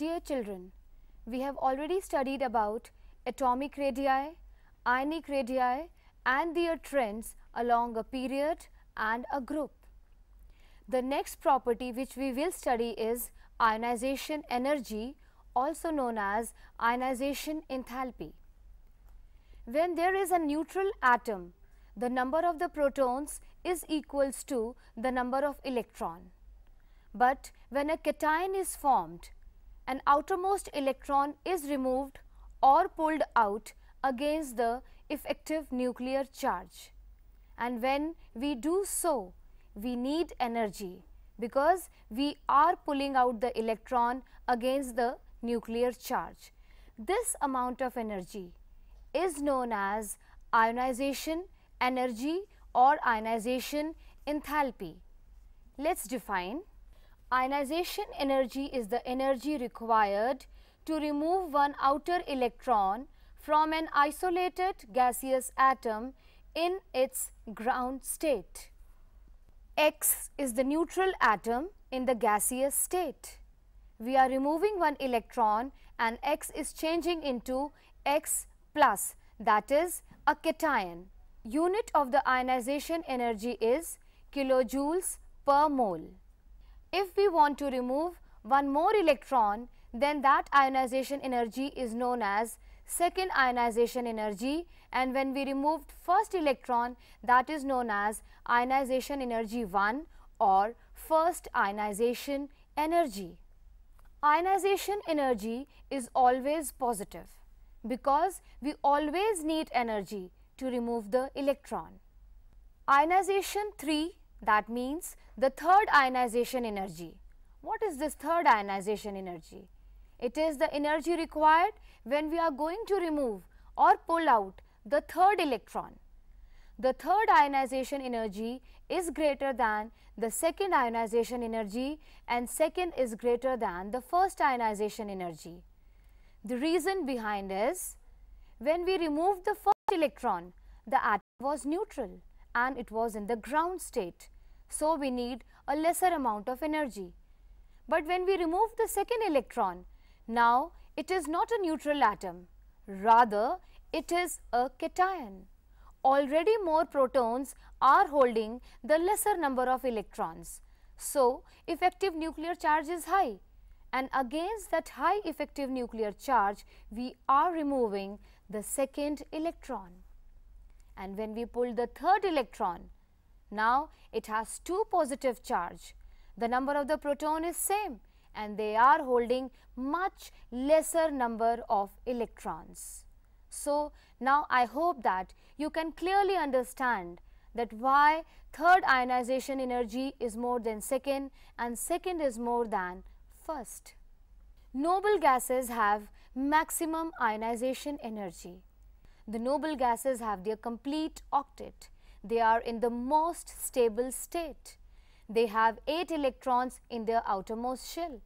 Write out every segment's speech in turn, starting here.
Dear children, we have already studied about atomic radii, ionic radii and their trends along a period and a group. The next property which we will study is ionization energy also known as ionization enthalpy. When there is a neutral atom, the number of the protons is equals to the number of electron. But when a cation is formed, an outermost electron is removed or pulled out against the effective nuclear charge. And when we do so, we need energy because we are pulling out the electron against the nuclear charge. This amount of energy is known as ionization energy or ionization enthalpy. Let's define Ionization energy is the energy required to remove one outer electron from an isolated gaseous atom in its ground state. X is the neutral atom in the gaseous state. We are removing one electron and X is changing into X plus that is a cation. Unit of the ionization energy is kilojoules per mole. If we want to remove one more electron, then that ionization energy is known as second ionization energy and when we removed first electron that is known as ionization energy 1 or first ionization energy. Ionization energy is always positive because we always need energy to remove the electron. Ionization 3 that means the third ionization energy. What is this third ionization energy? It is the energy required when we are going to remove or pull out the third electron. The third ionization energy is greater than the second ionization energy and second is greater than the first ionization energy. The reason behind is when we remove the first electron, the atom was neutral and it was in the ground state. So we need a lesser amount of energy. But when we remove the second electron, now it is not a neutral atom, rather it is a cation. Already more protons are holding the lesser number of electrons. So, effective nuclear charge is high and against that high effective nuclear charge, we are removing the second electron. And when we pull the third electron, now it has two positive charge. The number of the proton is same and they are holding much lesser number of electrons. So, now I hope that you can clearly understand that why third ionization energy is more than second and second is more than first. Noble gases have maximum ionization energy the noble gases have their complete octet. They are in the most stable state. They have 8 electrons in their outermost shell.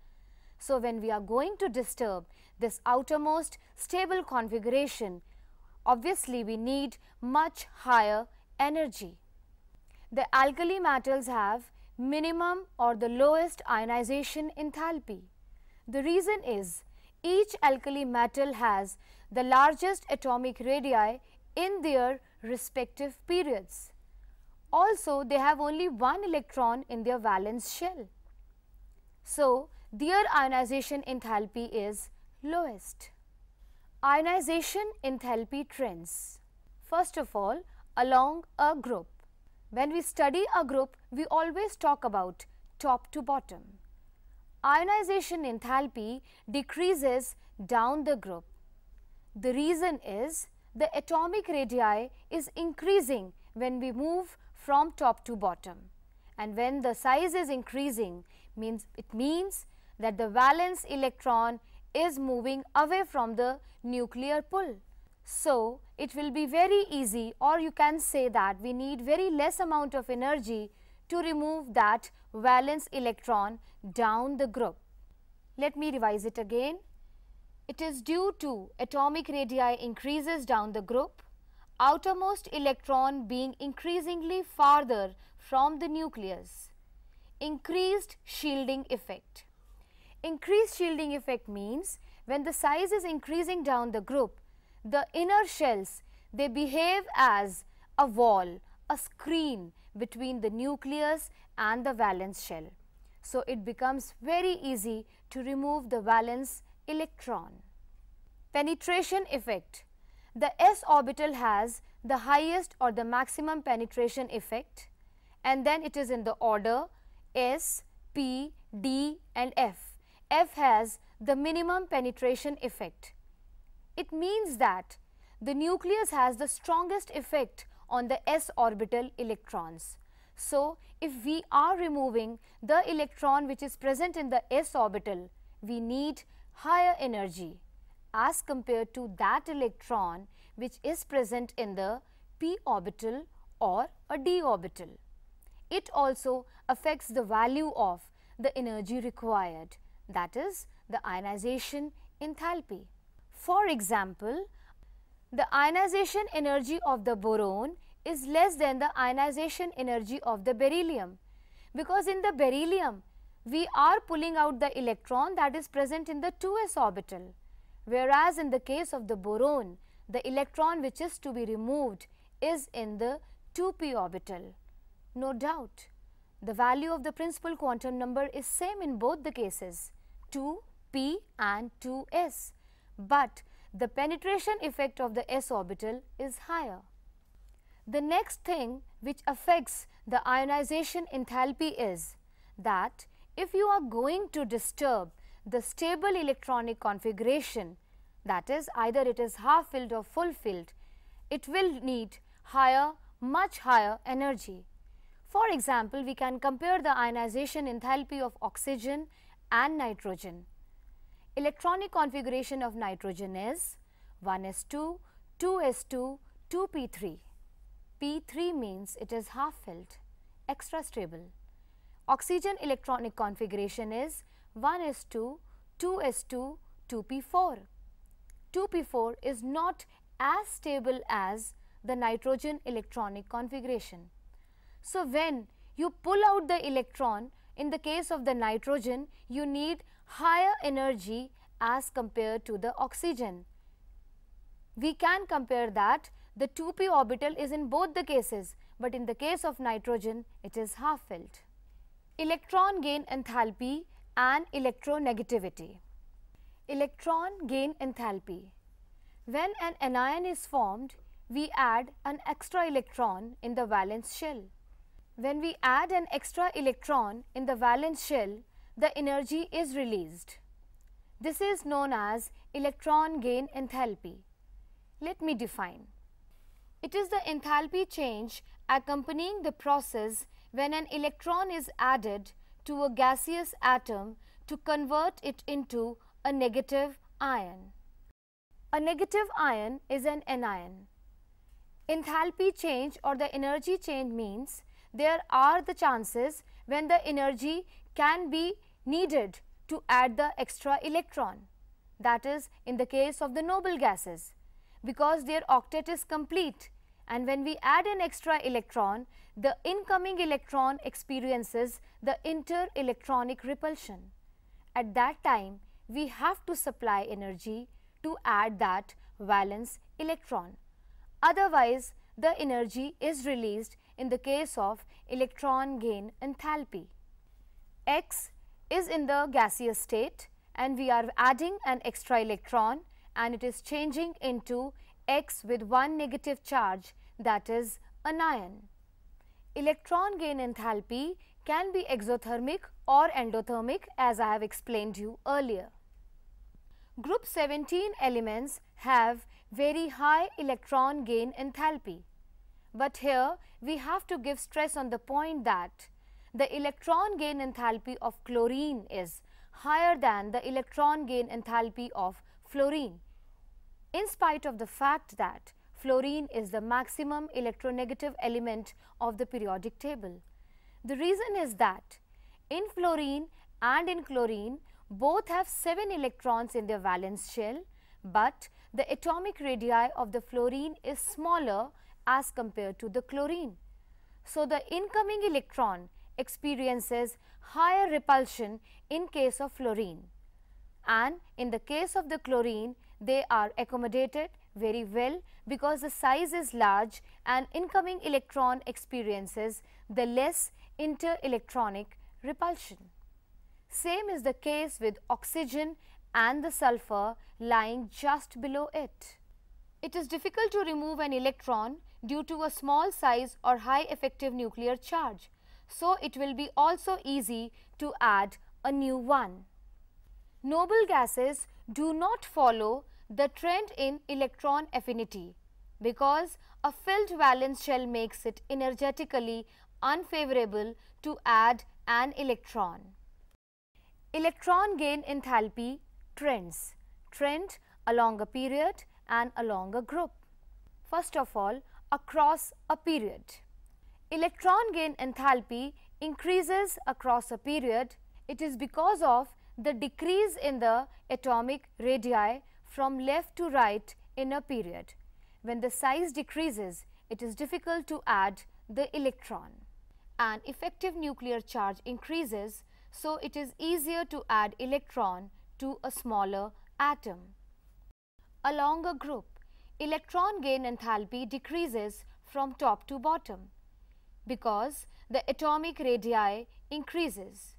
So, when we are going to disturb this outermost stable configuration, obviously we need much higher energy. The alkali metals have minimum or the lowest ionization enthalpy. The reason is each alkali metal has the largest atomic radii in their respective periods. Also, they have only one electron in their valence shell. So, their ionization enthalpy is lowest. Ionization enthalpy trends. First of all, along a group. When we study a group, we always talk about top to bottom. Ionization enthalpy decreases down the group the reason is the atomic radii is increasing when we move from top to bottom. And when the size is increasing, means it means that the valence electron is moving away from the nuclear pull. So, it will be very easy or you can say that we need very less amount of energy to remove that valence electron down the group. Let me revise it again. It is due to atomic radii increases down the group, outermost electron being increasingly farther from the nucleus. Increased shielding effect. Increased shielding effect means when the size is increasing down the group, the inner shells, they behave as a wall, a screen between the nucleus and the valence shell. So, it becomes very easy to remove the valence electron. Penetration effect. The s orbital has the highest or the maximum penetration effect and then it is in the order s, p, d and f. f has the minimum penetration effect. It means that the nucleus has the strongest effect on the s orbital electrons. So, if we are removing the electron which is present in the s orbital, we need higher energy as compared to that electron which is present in the p orbital or a d orbital. It also affects the value of the energy required that is the ionization enthalpy. For example, the ionization energy of the boron is less than the ionization energy of the beryllium because in the beryllium we are pulling out the electron that is present in the 2s orbital. Whereas in the case of the boron, the electron which is to be removed is in the 2p orbital. No doubt, the value of the principal quantum number is same in both the cases 2p and 2s, but the penetration effect of the s orbital is higher. The next thing which affects the ionization enthalpy is that if you are going to disturb the stable electronic configuration, that is either it is half filled or full filled, it will need higher, much higher energy. For example, we can compare the ionization enthalpy of oxygen and nitrogen. Electronic configuration of nitrogen is 1s2, 2s2, 2p3. p3 means it is half filled, extra stable. Oxygen electronic configuration is 1 2, 2 2, 2p4. 2p4 is not as stable as the nitrogen electronic configuration. So, when you pull out the electron in the case of the nitrogen, you need higher energy as compared to the oxygen. We can compare that the 2p orbital is in both the cases, but in the case of nitrogen, it is half filled electron gain enthalpy and electronegativity. Electron gain enthalpy. When an anion is formed, we add an extra electron in the valence shell. When we add an extra electron in the valence shell, the energy is released. This is known as electron gain enthalpy. Let me define. It is the enthalpy change accompanying the process when an electron is added to a gaseous atom to convert it into a negative ion. A negative ion is an anion. Enthalpy change or the energy change means there are the chances when the energy can be needed to add the extra electron that is in the case of the noble gases because their octet is complete and when we add an extra electron, the incoming electron experiences the inter-electronic repulsion. At that time, we have to supply energy to add that valence electron. Otherwise, the energy is released in the case of electron gain enthalpy. X is in the gaseous state and we are adding an extra electron and it is changing into X with one negative charge that is an ion. Electron gain enthalpy can be exothermic or endothermic as I have explained you earlier. Group 17 elements have very high electron gain enthalpy. But here we have to give stress on the point that the electron gain enthalpy of chlorine is higher than the electron gain enthalpy of fluorine in spite of the fact that fluorine is the maximum electronegative element of the periodic table. The reason is that in fluorine and in chlorine both have 7 electrons in their valence shell but the atomic radii of the fluorine is smaller as compared to the chlorine. So, the incoming electron experiences higher repulsion in case of fluorine and in the case of the chlorine they are accommodated very well because the size is large and incoming electron experiences the less interelectronic repulsion. Same is the case with oxygen and the sulfur lying just below it. It is difficult to remove an electron due to a small size or high effective nuclear charge. So, it will be also easy to add a new one. Noble gases do not follow the trend in electron affinity because a filled valence shell makes it energetically unfavorable to add an electron. Electron gain enthalpy trends, trend along a period and along a group. First of all, across a period. Electron gain enthalpy increases across a period. It is because of the decrease in the atomic radii from left to right in a period. When the size decreases, it is difficult to add the electron. An effective nuclear charge increases, so it is easier to add electron to a smaller atom. Along a group, electron gain enthalpy decreases from top to bottom because the atomic radii increases.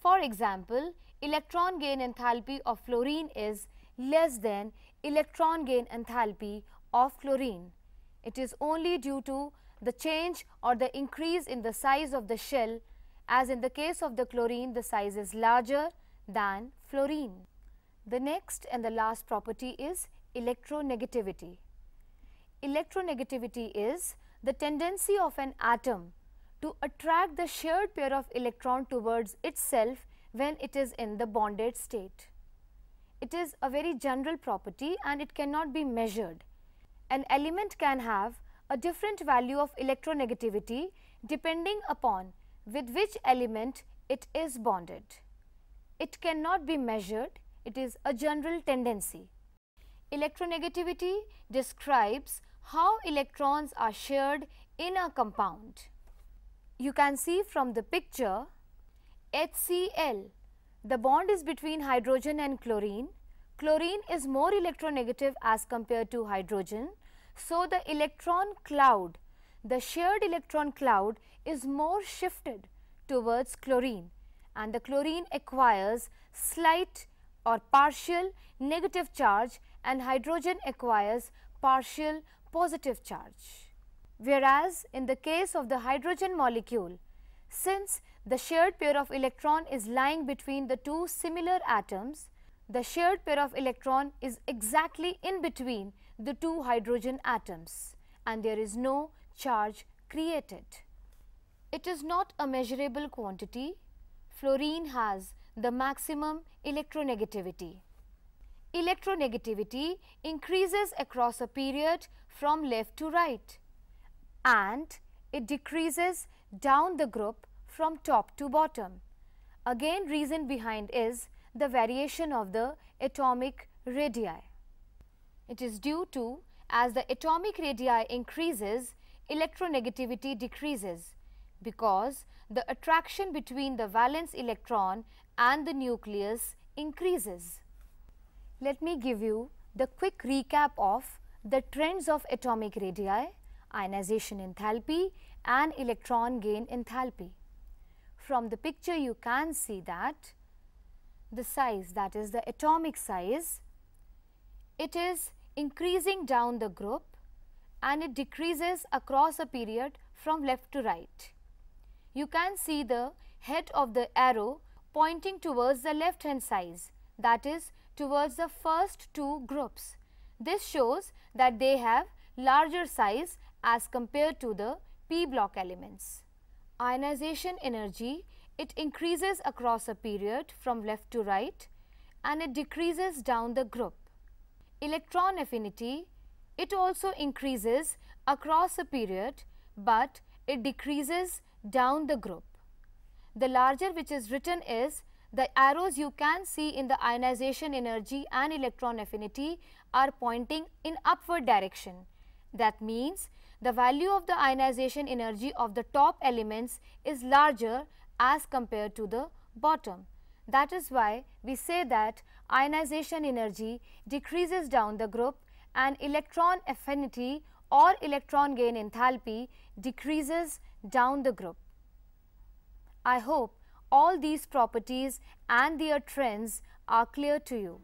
For example, electron gain enthalpy of fluorine is less than electron gain enthalpy of chlorine. It is only due to the change or the increase in the size of the shell as in the case of the chlorine the size is larger than fluorine. The next and the last property is electronegativity. Electronegativity is the tendency of an atom to attract the shared pair of electron towards itself when it is in the bonded state. It is a very general property and it cannot be measured. An element can have a different value of electronegativity depending upon with which element it is bonded. It cannot be measured, it is a general tendency. Electronegativity describes how electrons are shared in a compound. You can see from the picture HCl. The bond is between hydrogen and chlorine. Chlorine is more electronegative as compared to hydrogen. So, the electron cloud, the shared electron cloud is more shifted towards chlorine and the chlorine acquires slight or partial negative charge and hydrogen acquires partial positive charge. Whereas, in the case of the hydrogen molecule, since the shared pair of electron is lying between the two similar atoms. The shared pair of electron is exactly in between the two hydrogen atoms and there is no charge created. It is not a measurable quantity. Fluorine has the maximum electronegativity. Electronegativity increases across a period from left to right and it decreases down the group from top to bottom. Again reason behind is the variation of the atomic radii. It is due to as the atomic radii increases, electronegativity decreases because the attraction between the valence electron and the nucleus increases. Let me give you the quick recap of the trends of atomic radii, ionization enthalpy and electron gain enthalpy. From the picture you can see that the size that is the atomic size, it is increasing down the group and it decreases across a period from left to right. You can see the head of the arrow pointing towards the left hand size that is towards the first two groups. This shows that they have larger size as compared to the p block elements. Ionization energy, it increases across a period from left to right and it decreases down the group. Electron affinity, it also increases across a period but it decreases down the group. The larger which is written is the arrows you can see in the ionization energy and electron affinity are pointing in upward direction. That means the value of the ionization energy of the top elements is larger as compared to the bottom. That is why we say that ionization energy decreases down the group and electron affinity or electron gain enthalpy decreases down the group. I hope all these properties and their trends are clear to you.